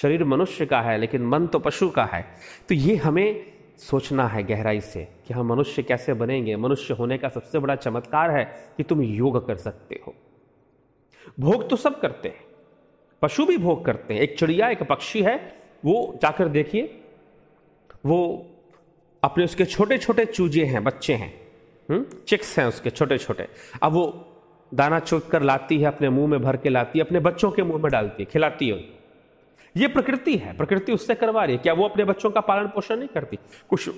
शरीर मनुष्य का है लेकिन मन तो पशु का है तो ये हमें सोचना है गहराई से कि हम मनुष्य कैसे बनेंगे मनुष्य होने का सबसे बड़ा चमत्कार है कि तुम योग कर सकते हो भोग तो सब करते हैं पशु भी भोग करते हैं एक चिड़िया एक पक्षी है वो जाकर देखिए वो अपने उसके छोटे छोटे चूजे हैं बच्चे हैं हुँ? हम्म, चिक्स हैं उसके छोटे छोटे अब वो दाना चोक कर लाती है अपने मुंह में भर के लाती है अपने बच्चों के मुंह में डालती है खिलाती है ये प्रकृति है प्रकृति उससे करवा रही है क्या वो अपने बच्चों का पालन पोषण नहीं करती कुछ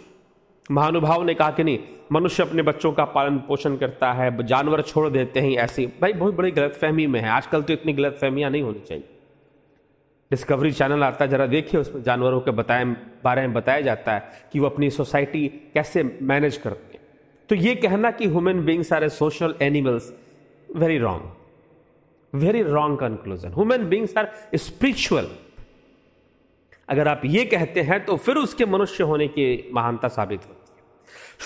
महानुभाव ने कहा कि नहीं मनुष्य अपने बच्चों का पालन पोषण करता है जानवर छोड़ देते हैं ऐसी भाई बहुत बड़ी गलतफहमी में है आजकल तो इतनी गलत फहमियां नहीं होनी चाहिए डिस्कवरी चैनल आता है जरा देखिए उसमें जानवरों के बताए बारे में बताया जाता है कि वो अपनी सोसाइटी कैसे मैनेज करते हैं तो ये कहना कि human beings are a social animals very wrong very wrong conclusion human beings are spiritual अगर आप ये कहते हैं तो फिर उसके मनुष्य होने की महानता साबित होती है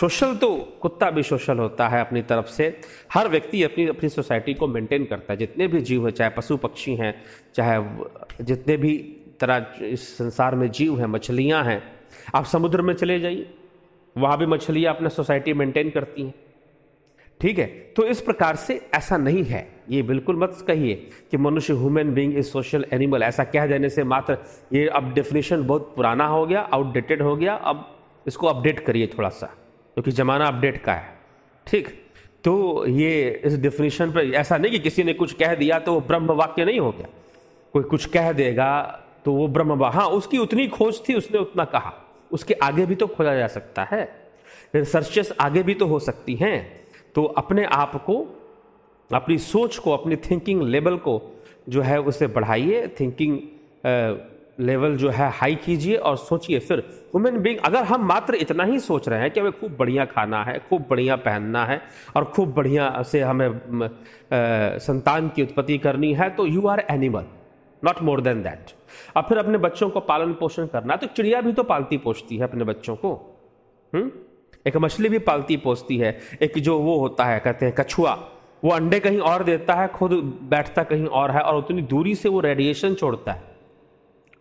सोशल तो कुत्ता भी सोशल होता है अपनी तरफ से हर व्यक्ति अपनी अपनी सोसाइटी को मेंटेन करता है जितने भी जीव हैं चाहे पशु पक्षी हैं चाहे जितने भी तरह इस संसार में जीव हैं मछलियाँ हैं आप समुद्र में चले जाइए वहाँ भी मछलियाँ अपना सोसाइटी मेंटेन करती हैं ठीक है तो इस प्रकार से ऐसा नहीं है ये बिल्कुल मत कहिए कि मनुष्य human being is social animal ऐसा कह देने से मात्र ये अब डेफिनेशन बहुत पुराना हो गया आउटडेटेड हो गया अब इसको अपडेट करिए थोड़ा सा क्योंकि तो ज़माना अपडेट का है ठीक तो ये इस डेफिनेशन पर ऐसा नहीं कि किसी ने कुछ कह दिया तो वो ब्रह्म वाक्य नहीं हो गया कोई कुछ कह देगा तो वो ब्रह्म हाँ उसकी उतनी खोज थी उसने उतना कहा उसके आगे भी तो खोजा जा सकता है रिसर्चेस आगे भी तो हो सकती हैं तो अपने आप को अपनी सोच को अपनी थिंकिंग लेवल को जो है उसे बढ़ाइए थिंकिंग लेवल जो है हाई कीजिए और सोचिए फिर ह्यूमन बींग अगर हम मात्र इतना ही सोच रहे हैं कि हमें खूब बढ़िया खाना है खूब बढ़िया पहनना है और खूब बढ़िया से हमें आ, संतान की उत्पत्ति करनी है तो you are animal not more than that और फिर अपने बच्चों को पालन पोषण करना तो चिड़िया भी तो पालती पोषती है अपने बच्चों को हुँ? एक मछली भी पालती पोसती है एक जो वो होता है कहते हैं कछुआ वो अंडे कहीं और देता है खुद बैठता कहीं और है और उतनी दूरी से वो रेडिएशन छोड़ता है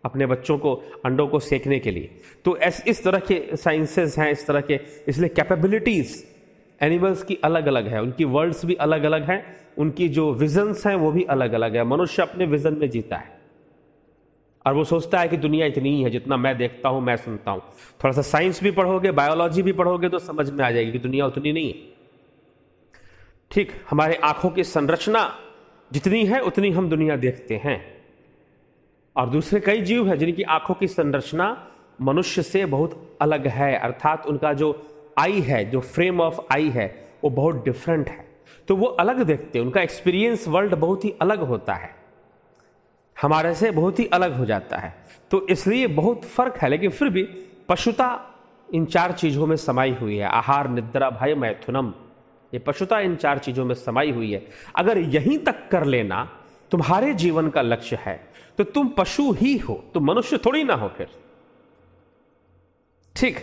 अपने बच्चों को अंडों को सेकने के लिए तो इस इस तरह के साइंसेस हैं इस तरह के इसलिए कैपेबिलिटीज़ एनिमल्स की अलग अलग है उनकी वर्ल्ड्स भी अलग अलग हैं उनकी जो विजन्स हैं वो भी अलग अलग है मनुष्य अपने विजन में जीता है और वो सोचता है कि दुनिया इतनी ही है जितना मैं देखता हूँ मैं सुनता हूँ थोड़ा सा साइंस भी पढ़ोगे बायोलॉजी भी पढ़ोगे तो समझ में आ जाएगी कि दुनिया उतनी नहीं है ठीक हमारे आंखों की संरचना जितनी है उतनी हम दुनिया देखते हैं और दूसरे कई जीव हैं जिनकी आंखों की संरचना मनुष्य से बहुत अलग है अर्थात उनका जो आई है जो फ्रेम ऑफ आई है वो बहुत डिफरेंट है तो वो अलग देखते हैं उनका एक्सपीरियंस वर्ल्ड बहुत ही अलग होता है हमारे से बहुत ही अलग हो जाता है तो इसलिए बहुत फ़र्क है लेकिन फिर भी पशुता इन चार चीज़ों में समाई हुई है आहार निद्रा भय मैथुनम ये पशुता इन चार चीज़ों में समाई हुई है अगर यहीं तक कर लेना तुम्हारे जीवन का लक्ष्य है तो तुम पशु ही हो तुम मनुष्य थोड़ी ना हो फिर ठीक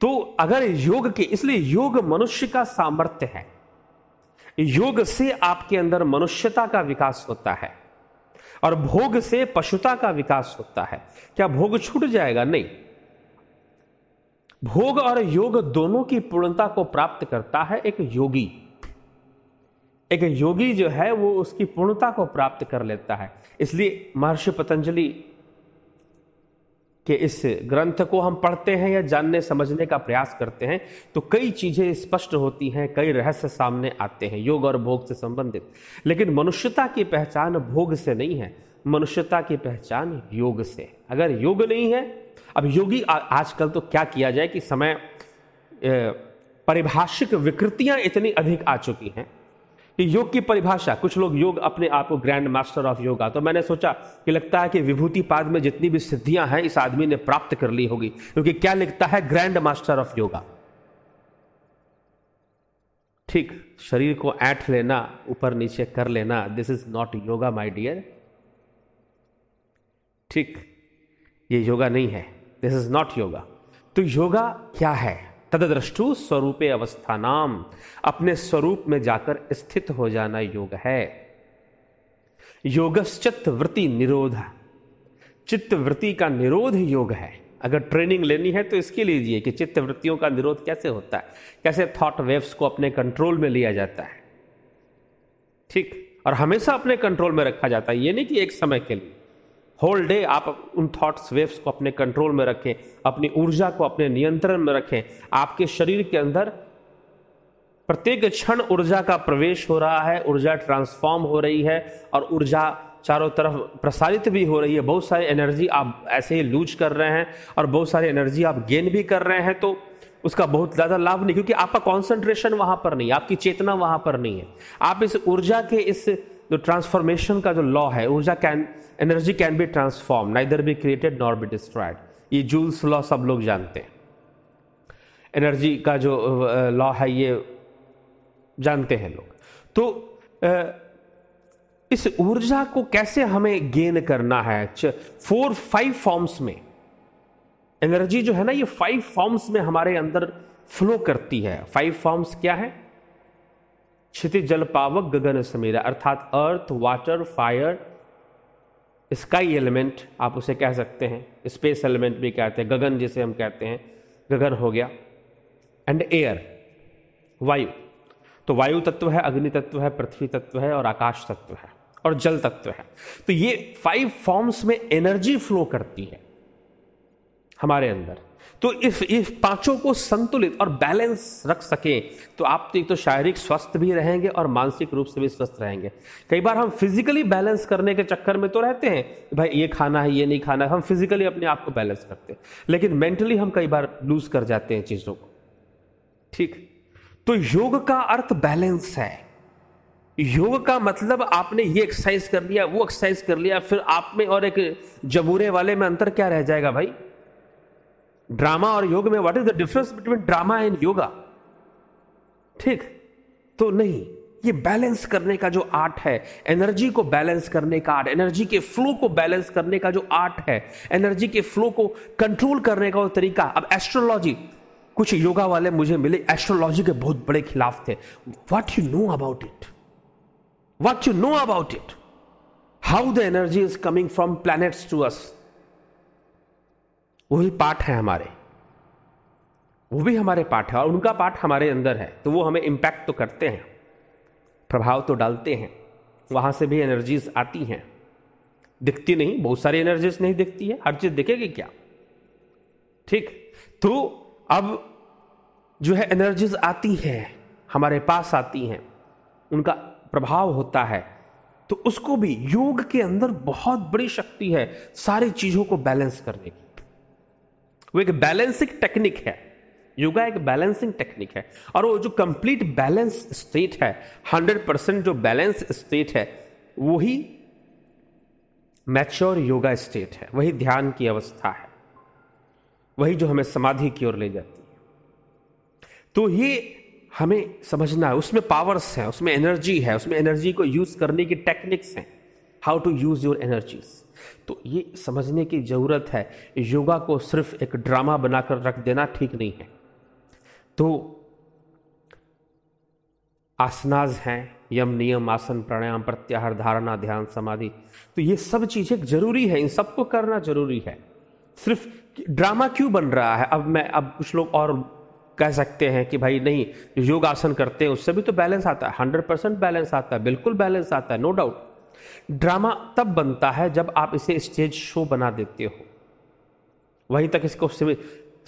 तो अगर योग के इसलिए योग मनुष्य का सामर्थ्य है योग से आपके अंदर मनुष्यता का विकास होता है और भोग से पशुता का विकास होता है क्या भोग छूट जाएगा नहीं भोग और योग दोनों की पूर्णता को प्राप्त करता है एक योगी एक योगी जो है वो उसकी पूर्णता को प्राप्त कर लेता है इसलिए महर्षि पतंजलि के इस ग्रंथ को हम पढ़ते हैं या जानने समझने का प्रयास करते हैं तो कई चीज़ें स्पष्ट होती हैं कई रहस्य सामने आते हैं योग और भोग से संबंधित लेकिन मनुष्यता की पहचान भोग से नहीं है मनुष्यता की पहचान योग से अगर योग नहीं है अब योगी आजकल तो क्या किया जाए कि समय परिभाषिक विकृतियां इतनी अधिक आ चुकी हैं कि योग की परिभाषा कुछ लोग योग अपने आप को ग्रैंड मास्टर ऑफ योगा तो मैंने सोचा कि लगता है कि विभूति पाद में जितनी भी सिद्धियां हैं इस आदमी ने प्राप्त कर ली होगी क्योंकि क्या लिखता है ग्रैंड मास्टर ऑफ योगा ठीक शरीर को ऐठ लेना ऊपर नीचे कर लेना this is not yoga my dear ठीक ये योगा नहीं है दिस इज नॉट योगा तो योगा क्या है तदद्रष्टु स्वरूप अवस्था नाम अपने स्वरूप में जाकर स्थित हो जाना योग है योगश्चित वृत्ति निरोध चित्त वृत्ति का निरोध योग है अगर ट्रेनिंग लेनी है तो इसके लीजिए कि चित्त वृत्तियों का निरोध कैसे होता है कैसे थॉट वेव्स को अपने कंट्रोल में लिया जाता है ठीक और हमेशा अपने कंट्रोल में रखा जाता है ये नहीं कि एक समय के लिए होल डे आप उन थॉट्स वेव्स को अपने कंट्रोल में रखें अपनी ऊर्जा को अपने नियंत्रण में रखें आपके शरीर के अंदर प्रत्येक क्षण ऊर्जा का प्रवेश हो रहा है ऊर्जा ट्रांसफॉर्म हो रही है और ऊर्जा चारों तरफ प्रसारित भी हो रही है बहुत सारी एनर्जी आप ऐसे ही लूज कर रहे हैं और बहुत सारी एनर्जी आप गेन भी कर रहे हैं तो उसका बहुत ज़्यादा लाभ नहीं क्योंकि आपका कॉन्सेंट्रेशन वहाँ पर नहीं आपकी चेतना वहाँ पर नहीं है आप इस ऊर्जा के इस जो ट्रांसफॉर्मेशन का जो लॉ है ऊर्जा can energy can be transform either be created nor be destroyed ये जूल्स लॉ सब लोग जानते हैं एनर्जी का जो लॉ है ये जानते हैं लोग तो इस ऊर्जा को कैसे हमें गेन करना है फोर फाइव फॉर्म्स में एनर्जी जो है ना ये फाइव फॉर्म्स में हमारे अंदर फ्लो करती है फाइव फॉर्म्स क्या है क्षिति जल पावक गगन समीरा अर्थात earth water fire sky element आप उसे कह सकते हैं स्पेस एलिमेंट भी कहते हैं गगन जिसे हम कहते हैं गगन हो गया एंड एयर वायु तो वायु तत्व है अग्नि तत्व है पृथ्वी तत्व है और आकाश तत्व है और जल तत्व है तो ये फाइव फॉर्म्स में एनर्जी फ्लो करती है हमारे अंदर तो इफ इफ पांचों को संतुलित और बैलेंस रख सकें तो आप तो एक तो शारीरिक स्वस्थ भी रहेंगे और मानसिक रूप से भी स्वस्थ रहेंगे कई बार हम फिजिकली बैलेंस करने के चक्कर में तो रहते हैं भाई ये खाना है ये नहीं खाना है हम फिजिकली अपने आप को बैलेंस करते हैं लेकिन मेंटली हम कई बार लूज कर जाते हैं चीज़ों को ठीक तो योग का अर्थ बैलेंस है योग का मतलब आपने ये एक्सरसाइज कर लिया वो एक्सरसाइज कर लिया फिर आप में और एक जबूरे वाले में अंतर क्या रह जाएगा भाई ड्रामा और योग में what is the difference between drama and yoga ठीक तो नहीं ये बैलेंस करने का जो आर्ट है एनर्जी को बैलेंस करने का आर्ट एनर्जी के फ्लो को बैलेंस करने का जो आर्ट है एनर्जी के फ्लो को कंट्रोल करने का वो तरीका अब एस्ट्रोलॉजी कुछ योगा वाले मुझे मिले एस्ट्रोलॉजी के बहुत बड़े खिलाफ थे what you know about it what you know about it how the energy is coming from planets to us वही पाठ है हमारे वो भी हमारे पाठ है और उनका पाठ हमारे अंदर है तो वो हमें इम्पैक्ट तो करते हैं प्रभाव तो डालते हैं वहाँ से भी एनर्जीज आती हैं दिखती नहीं बहुत सारी एनर्जीज नहीं दिखती है हर चीज़ दिखेगी क्या ठीक तो अब जो है एनर्जीज आती हैं हमारे पास आती हैं उनका प्रभाव होता है तो उसको भी योग के अंदर बहुत बड़ी शक्ति है सारी चीज़ों को बैलेंस करने की वो एक बैलेंसिंग टेक्निक है योगा एक बैलेंसिंग टेक्निक है और वो जो कंप्लीट बैलेंस स्टेट है हंड्रेड परसेंट जो बैलेंस स्टेट है वही मैच्योर योगा स्टेट है वही ध्यान की अवस्था है वही जो हमें समाधि की ओर ले जाती है तो ये हमें समझना है उसमें पावर्स हैं उसमें एनर्जी है उसमें एनर्जी को यूज करने की टेक्निक्स हैं how to use your energies तो ये समझने की ज़रूरत है योगा को सिर्फ एक ड्रामा बनाकर रख देना ठीक नहीं है तो आसनाज हैं यम नियम आसन प्राणायाम प्रत्याहार धारणा ध्यान समाधि तो ये सब चीज़ें जरूरी है इन सबको करना जरूरी है सिर्फ ड्रामा क्यों बन रहा है अब मैं अब कुछ लोग और कह सकते हैं कि भाई नहीं योग आसन करते हैं उससे भी तो बैलेंस आता है हंड्रेड परसेंट बैलेंस आता है बिल्कुल बैलेंस आता है नो डाउट ड्रामा तब बनता है जब आप इसे स्टेज शो बना देते हो वहीं तक इसको सीमित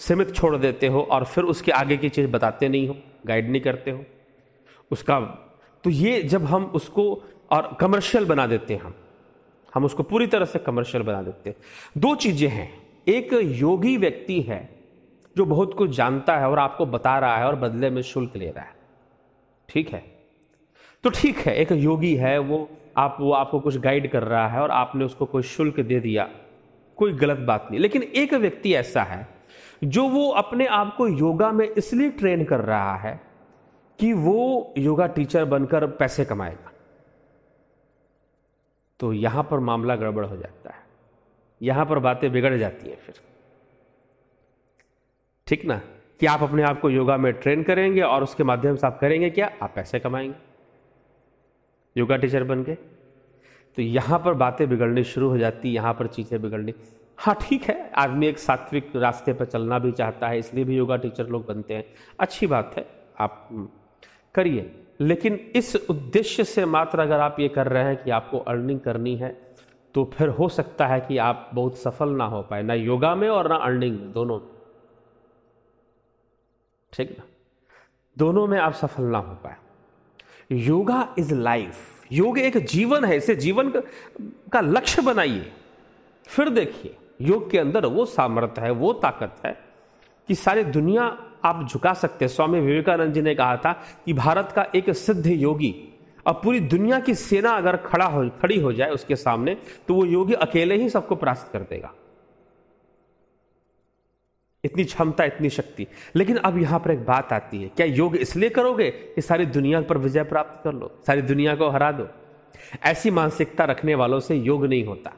सीमित छोड़ देते हो और फिर उसके आगे की चीज़ बताते नहीं हो गाइड नहीं करते हो उसका तो ये जब हम उसको और कमर्शियल बना देते हैं हम हम उसको पूरी तरह से कमर्शियल बना देते हैं दो चीज़ें हैं एक योगी व्यक्ति है जो बहुत कुछ जानता है और आपको बता रहा है और बदले में शुल्क ले रहा है ठीक है तो ठीक है एक योगी है वो आप वो आपको कुछ गाइड कर रहा है और आपने उसको कोई शुल्क दे दिया कोई गलत बात नहीं लेकिन एक व्यक्ति ऐसा है जो वो अपने आप को योगा में इसलिए ट्रेन कर रहा है कि वो योगा टीचर बनकर पैसे कमाएगा तो यहां पर मामला गड़बड़ हो जाता है यहां पर बातें बिगड़ जाती हैं फिर ठीक ना कि आप अपने आप को योगा में ट्रेन करेंगे और उसके माध्यम से आप करेंगे क्या आप पैसे कमाएंगे योगा टीचर बन गए तो यहाँ पर बातें बिगड़नी शुरू हो जाती यहाँ पर चीज़ें बिगड़नी हाँ ठीक है आदमी एक सात्विक रास्ते पर चलना भी चाहता है इसलिए भी योगा टीचर लोग बनते हैं अच्छी बात है आप करिए लेकिन इस उद्देश्य से मात्र अगर आप ये कर रहे हैं कि आपको अर्निंग करनी है तो फिर हो सकता है कि आप बहुत सफल ना हो पाए ना योगा में और ना अर्निंग में दोनों में ठीक ना दोनों में आप सफल ना हो पाए योगा इज लाइफ योग एक जीवन है इसे जीवन का लक्ष्य बनाइए फिर देखिए योग के अंदर वो सामर्थ्य है वो ताकत है कि सारी दुनिया आप झुका सकते हैं स्वामी विवेकानंद जी ने कहा था कि भारत का एक सिद्ध योगी और पूरी दुनिया की सेना अगर खड़ा हो खड़ी हो जाए उसके सामने तो वो योगी अकेले ही सबको परास्त कर देगा इतनी क्षमता इतनी शक्ति लेकिन अब यहाँ पर एक बात आती है क्या योग इसलिए करोगे कि सारी दुनिया पर विजय प्राप्त कर लो सारी दुनिया को हरा दो ऐसी मानसिकता रखने वालों से योग नहीं होता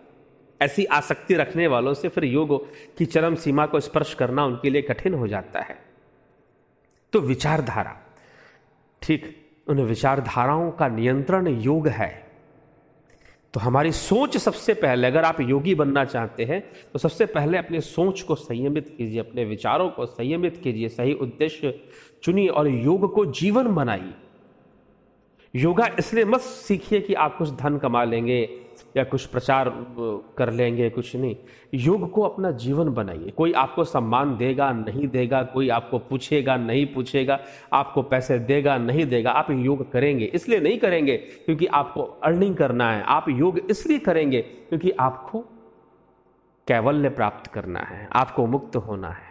ऐसी आसक्ति रखने वालों से फिर योग की चरम सीमा को स्पर्श करना उनके लिए कठिन हो जाता है तो विचारधारा ठीक उन विचारधाराओं का नियंत्रण योग है तो हमारी सोच सबसे पहले अगर आप योगी बनना चाहते हैं तो सबसे पहले अपने सोच को संयमित कीजिए अपने विचारों को संयमित कीजिए सही उद्देश्य चुनिए और योग को जीवन बनाइए योगा इसलिए मत सीखिए कि आप कुछ धन कमा लेंगे या कुछ प्रचार कर लेंगे कुछ नहीं योग को अपना जीवन बनाइए कोई आपको सम्मान देगा नहीं देगा कोई आपको पूछेगा नहीं पूछेगा आपको पैसे देगा नहीं देगा आप योग करेंगे इसलिए नहीं करेंगे क्योंकि आपको अर्निंग करना है आप योग इसलिए करेंगे क्योंकि आपको कैवल्य प्राप्त करना है आपको मुक्त होना है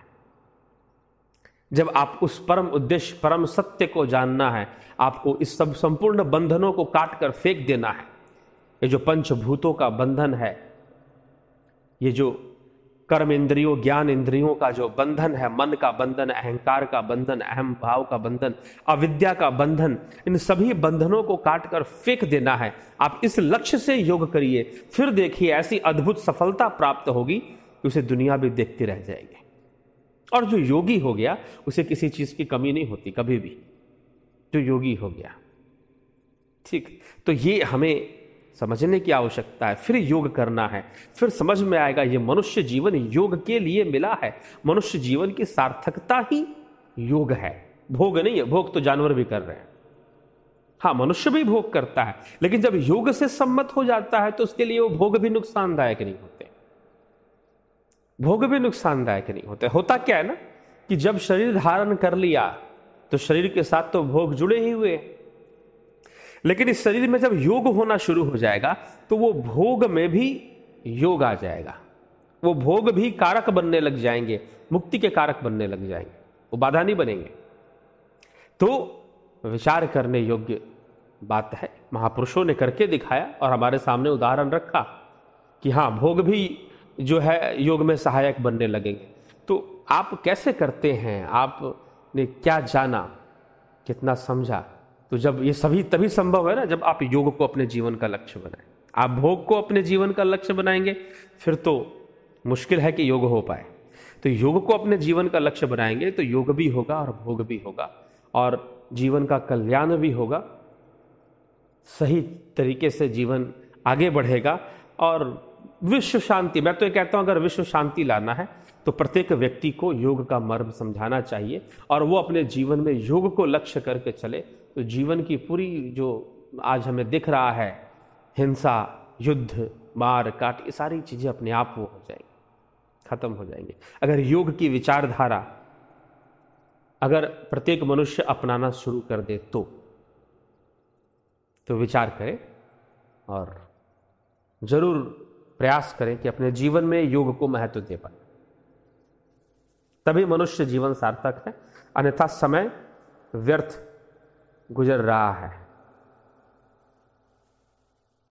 जब आप उस परम उद्देश्य परम सत्य को जानना है आपको इस सब संपूर्ण बंधनों को काट कर फेंक देना है ये जो पंचभूतों का बंधन है ये जो कर्म इंद्रियों ज्ञान इंद्रियों का जो बंधन है मन का बंधन अहंकार का बंधन अहम भाव का बंधन अविद्या का बंधन इन सभी बंधनों को काटकर फेंक देना है आप इस लक्ष्य से योग करिए फिर देखिए ऐसी अद्भुत सफलता प्राप्त होगी कि उसे दुनिया भी देखती रह जाएगी और जो योगी हो गया उसे किसी चीज़ की कमी नहीं होती कभी भी जो योगी हो गया ठीक तो ये हमें समझने की आवश्यकता है फिर योग करना है फिर समझ में आएगा ये मनुष्य जीवन योग के लिए मिला है मनुष्य जीवन की सार्थकता ही योग है भोग नहीं है भोग तो जानवर भी कर रहे हैं हाँ मनुष्य भी भोग करता है लेकिन जब योग से सम्मत हो जाता है तो उसके लिए वो भोग भी नुकसानदायक नहीं होते भोग भी नुकसानदायक नहीं होते होता क्या है ना कि जब शरीर धारण कर लिया तो शरीर के साथ तो भोग जुड़े ही हुए हैं लेकिन इस शरीर में जब योग होना शुरू हो जाएगा तो वो भोग में भी योग आ जाएगा वो भोग भी कारक बनने लग जाएंगे मुक्ति के कारक बनने लग जाएंगे वो बाधा नहीं बनेंगे तो विचार करने योग्य बात है महापुरुषों ने करके दिखाया और हमारे सामने उदाहरण रखा कि हाँ भोग भी जो है योग में सहायक बनने लगेंगे तो आप कैसे करते हैं आपने क्या जाना कितना समझा तो जब ये सभी तभी संभव है ना जब आप योग को अपने जीवन का लक्ष्य बनाएं आप भोग को अपने जीवन का लक्ष्य बनाएंगे फिर तो मुश्किल है कि योग हो पाए तो योग को अपने जीवन का लक्ष्य बनाएंगे तो योग भी होगा और भोग भी होगा और जीवन का कल्याण भी होगा सही तरीके से जीवन आगे बढ़ेगा और विश्व शांति मैं तो ये कहता हूँ अगर विश्व शांति लाना है तो प्रत्येक व्यक्ति को योग का मर्म समझाना चाहिए और वो अपने जीवन में योग को लक्ष्य करके चले तो जीवन की पूरी जो आज हमें दिख रहा है हिंसा युद्ध मार काट ये सारी चीज़ें अपने आप वो हो जाएंगी खत्म हो जाएंगे अगर योग की विचारधारा अगर प्रत्येक मनुष्य अपनाना शुरू कर दे तो तो विचार करें और ज़रूर प्रयास करें कि अपने जीवन में योग को महत्व दे पाए तभी मनुष्य जीवन सार्थक है अन्यथा समय व्यर्थ गुजर रहा है